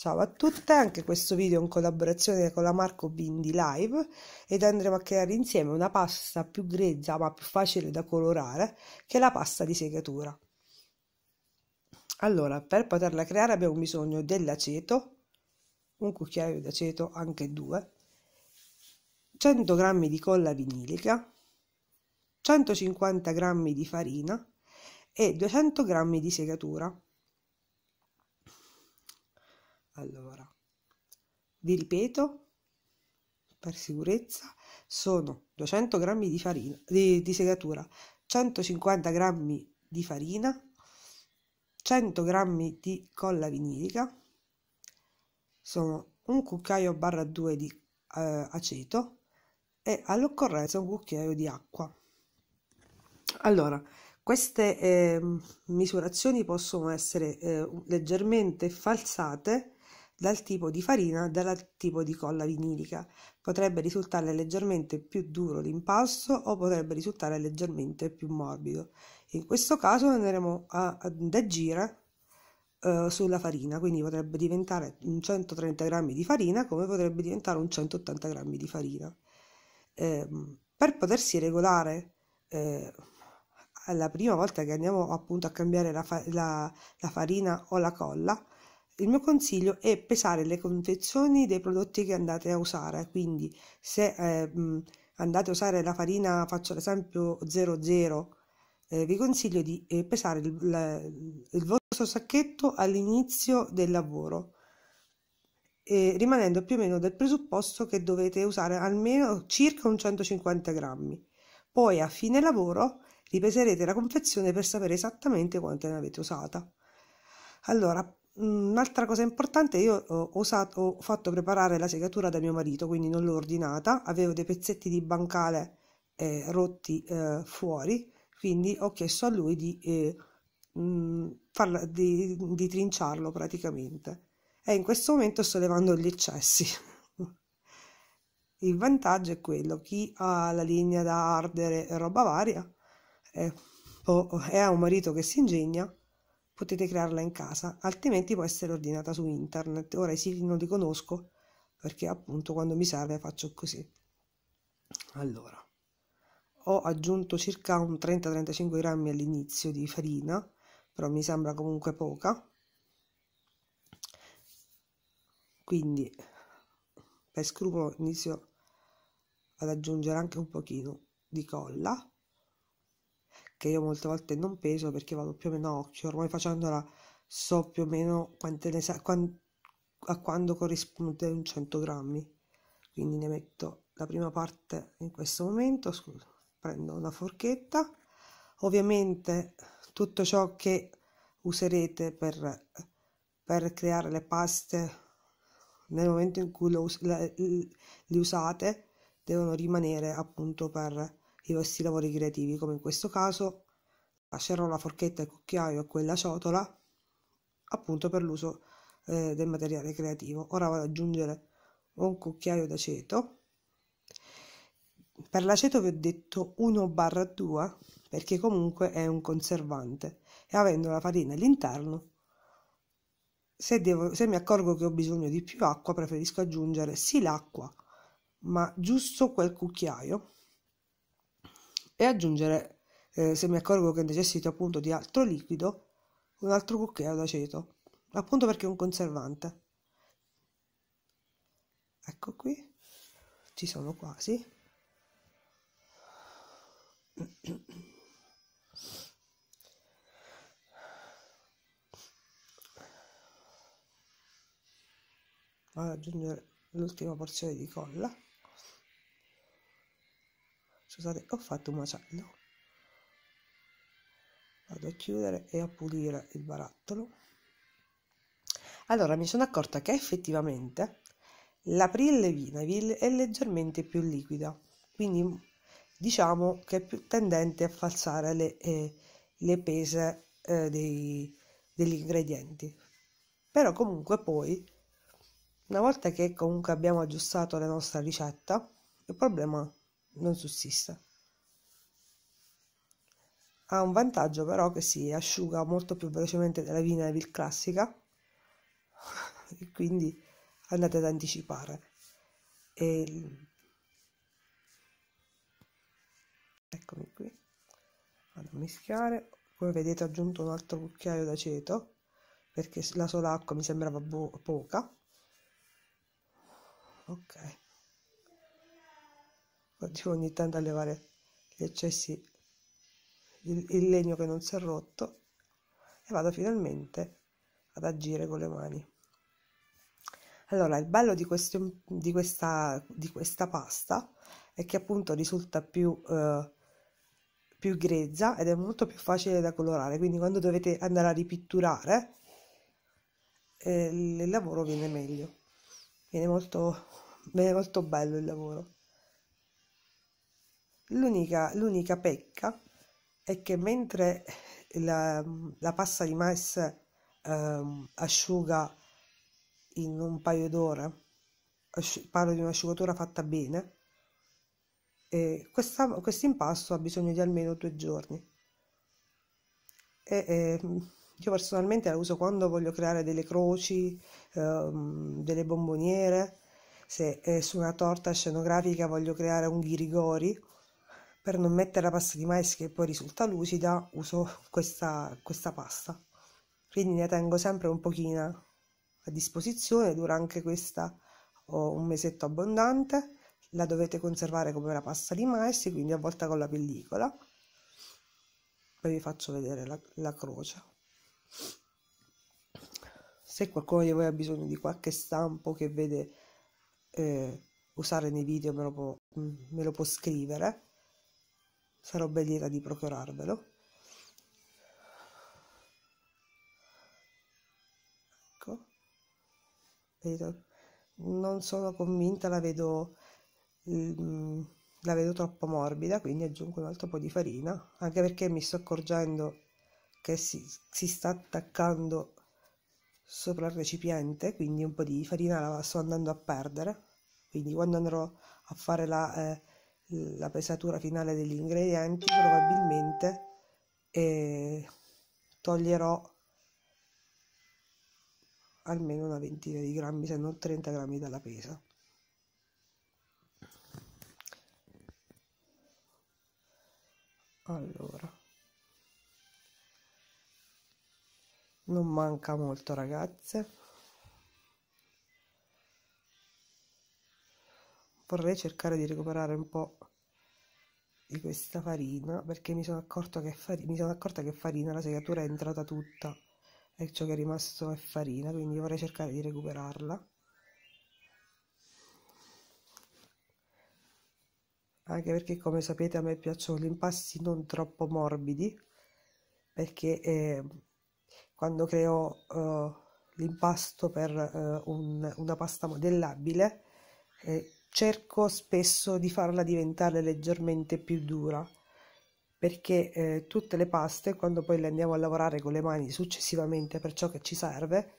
Ciao a tutte, anche questo video è in collaborazione con la Marco Bindi Live ed andremo a creare insieme una pasta più grezza ma più facile da colorare che la pasta di segatura. Allora, per poterla creare abbiamo bisogno dell'aceto, un cucchiaio di aceto, anche due, 100 g di colla vinilica, 150 g di farina e 200 g di segatura. Allora, vi ripeto, per sicurezza, sono 200 g di, farina, di, di segatura, 150 g di farina, 100 g di colla vinilica, sono un cucchiaio barra 2 di eh, aceto e all'occorrenza un cucchiaio di acqua. Allora, queste eh, misurazioni possono essere eh, leggermente falsate dal tipo di farina dal tipo di colla vinilica. Potrebbe risultare leggermente più duro l'impasto o potrebbe risultare leggermente più morbido. In questo caso andremo a, ad agire eh, sulla farina, quindi potrebbe diventare un 130 g di farina come potrebbe diventare un 180 g di farina. Eh, per potersi regolare eh, la prima volta che andiamo appunto a cambiare la, fa- la, la farina o la colla, il mio consiglio è pesare le confezioni dei prodotti che andate a usare, quindi se eh, andate a usare la farina, faccio l'esempio 00, eh, vi consiglio di eh, pesare il, la, il, vostro sacchetto all'inizio del lavoro, rimanendo più o meno del presupposto che dovete usare almeno circa un 150 grammi. Poi a fine lavoro ripeserete la confezione per sapere esattamente quanto ne avete usata. Allora, Un'altra cosa importante, io ho, usato, ho fatto preparare la segatura da mio marito, quindi non l'ho ordinata, avevo dei pezzetti di bancale eh, rotti eh, fuori, quindi ho chiesto a lui di, eh, mm, farla, di, di, trinciarlo praticamente. E in questo momento sto levando gli eccessi. Il vantaggio è quello, chi ha la linea da ardere e roba varia, eh, o è un marito che si ingegna, potete crearla in casa, altrimenti può essere ordinata su internet. Ora i siti non li conosco perché appunto quando mi serve faccio così. Allora, ho aggiunto circa un 30-35 grammi all'inizio di farina, però mi sembra comunque poca. Quindi per scrupolo inizio ad aggiungere anche un pochino di colla che io molte volte non peso perché vado più o meno a occhio, ormai facendola so più o meno quante sa- quant- a quando corrisponde un 100 grammi, quindi ne metto la prima parte in questo momento, scusa, prendo una forchetta, ovviamente tutto ciò che userete per, per creare le paste nel momento in cui lo, le, le, usate devono rimanere appunto per vostri lavori creativi, come in questo caso lascerò la forchetta, il cucchiaio e quella ciotola appunto per l'uso eh, del materiale creativo. Ora vado ad aggiungere un cucchiaio d'aceto. Per l'aceto vi ho detto 1-2 perché comunque è un conservante e avendo la farina all'interno se, devo, se mi accorgo che ho bisogno di più acqua preferisco aggiungere sì l'acqua ma giusto quel cucchiaio e aggiungere, eh, se mi accorgo che necessito appunto di altro liquido, un altro cucchiaio d'aceto, appunto perché è un conservante. Ecco qui, ci sono quasi. Vado ad aggiungere l'ultima porzione di colla scusate ho fatto un macello vado a chiudere e a pulire il barattolo allora mi sono accorta che effettivamente la Prillevina è leggermente più liquida quindi diciamo che è più tendente a falsare le, eh, le pese eh, dei, degli ingredienti però comunque poi una volta che comunque abbiamo aggiustato la nostra ricetta il problema non sussiste. Ha un vantaggio però che si asciuga molto più velocemente della Vineville classica e quindi andate ad anticipare. E... Eccomi qui, vado a mischiare, come vedete ho aggiunto un altro cucchiaio d'aceto perché la sola acqua mi sembrava poca. Ok. Continuo ogni tanto a levare gli eccessi, il, il legno che non si è rotto e vado finalmente ad agire con le mani. Allora, il bello di, questo, di, questa, di questa pasta è che appunto risulta più, eh, più grezza ed è molto più facile da colorare, quindi quando dovete andare a ripitturare eh, il lavoro viene meglio, viene molto, viene molto bello il lavoro. L'unica, l'unica pecca è che mentre la, la pasta di mais ehm, asciuga in un paio d'ore, parlo di un'asciugatura fatta bene, questo impasto ha bisogno di almeno due giorni. E, eh, io personalmente la uso quando voglio creare delle croci, ehm, delle bomboniere, se eh, su una torta scenografica voglio creare un ghirigori per non mettere la pasta di mais che poi risulta lucida, uso questa, questa pasta. Quindi ne tengo sempre un pochino a disposizione, dura anche questa ho un mesetto abbondante. La dovete conservare come la pasta di mais, quindi avvolta con la pellicola. Poi vi faccio vedere la, la croce. Se qualcuno di voi ha bisogno di qualche stampo che vede eh, usare nei video, me lo può, me lo può scrivere sarò ben lieta di procurarvelo. Ecco, non sono convinta, la vedo, mm, la vedo troppo morbida, quindi aggiungo un altro po' di farina, anche perché mi sto accorgendo che si, si sta attaccando sopra il recipiente, quindi un po' di farina la sto andando a perdere, quindi quando andrò a fare la... Eh, la pesatura finale degli ingredienti probabilmente eh, toglierò almeno una ventina di grammi se non 30 grammi dalla pesa allora non manca molto ragazze vorrei cercare di recuperare un po' di questa farina perché mi sono, che farina, mi sono accorta che farina la segatura è entrata tutta e ciò che è rimasto è farina quindi vorrei cercare di recuperarla anche perché come sapete a me piacciono gli impasti non troppo morbidi perché eh, quando creo eh, l'impasto per eh, un, una pasta modellabile eh, cerco spesso di farla diventare leggermente più dura perché eh, tutte le paste quando poi le andiamo a lavorare con le mani successivamente per ciò che ci serve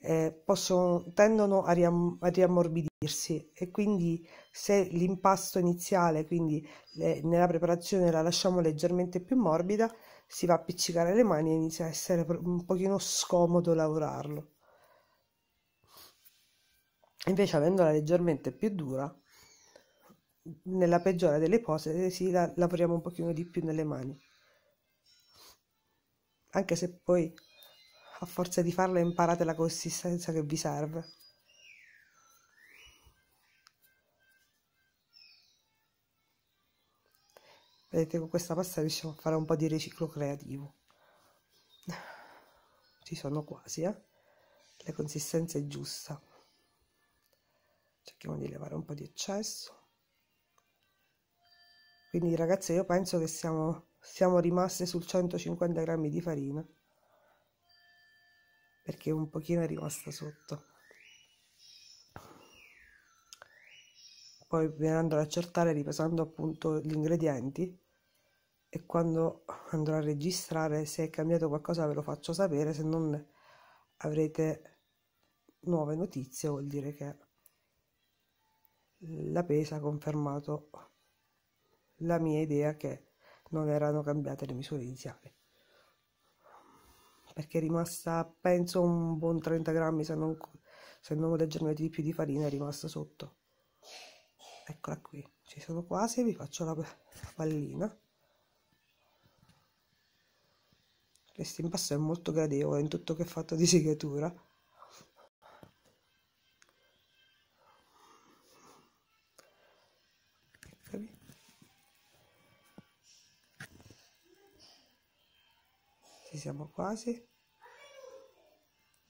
eh, possono, tendono a, riam- a, riammorbidirsi e quindi se l'impasto iniziale, quindi le, nella preparazione la lasciamo leggermente più morbida, si va a appiccicare le mani e inizia a essere un pochino scomodo lavorarlo. Invece avendola leggermente più dura, nella peggiore delle ipotesi la lavoriamo un pochino di più nelle mani. Anche se poi a forza di farla imparate la consistenza che vi serve. Vedete, con questa pasta riusciamo a fare un po' di riciclo creativo. Ci sono quasi, eh? La consistenza è giusta cerchiamo di levare un po' di eccesso quindi ragazze io penso che siamo, siamo rimaste sul 150 grammi di farina perché un pochino è rimasta sotto poi ne andrò ad accertare ripesando appunto gli ingredienti e quando andrò a registrare se è cambiato qualcosa ve lo faccio sapere se non avrete nuove notizie vuol dire che la pesa ha confermato la mia idea che non erano cambiate le misure iniziali perché è rimasta penso un buon 30 grammi se non, se non leggermente di più di farina è rimasta sotto eccola qui ci sono quasi vi faccio la, pallina questo impasto è molto gradevole in tutto che è fatto di segatura Capito? Ci siamo quasi.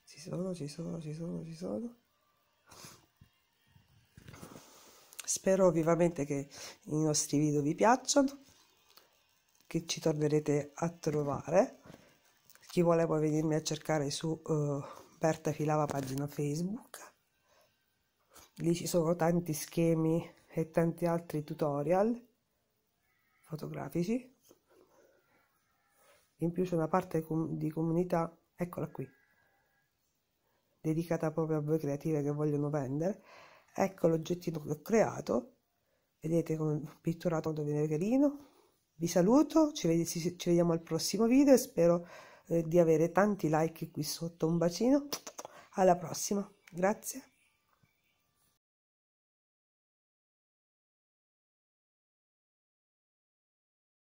Ci sono, ci sono, ci sono, ci sono. Spero vivamente che i nostri video vi piacciono, che ci tornerete a trovare. Chi vuole può venirmi a cercare su uh, Berta Filava pagina Facebook. Lì ci sono tanti schemi e tanti altri tutorial fotografici. In più c'è una parte di comunità, eccola qui, dedicata proprio a voi creative che vogliono vendere. Ecco l'oggettino che ho creato, vedete come pitturato quanto viene carino. Vi saluto, ci, ved ci, ci, vediamo al prossimo video e spero eh, di avere tanti like qui sotto. Un bacino, alla prossima, grazie.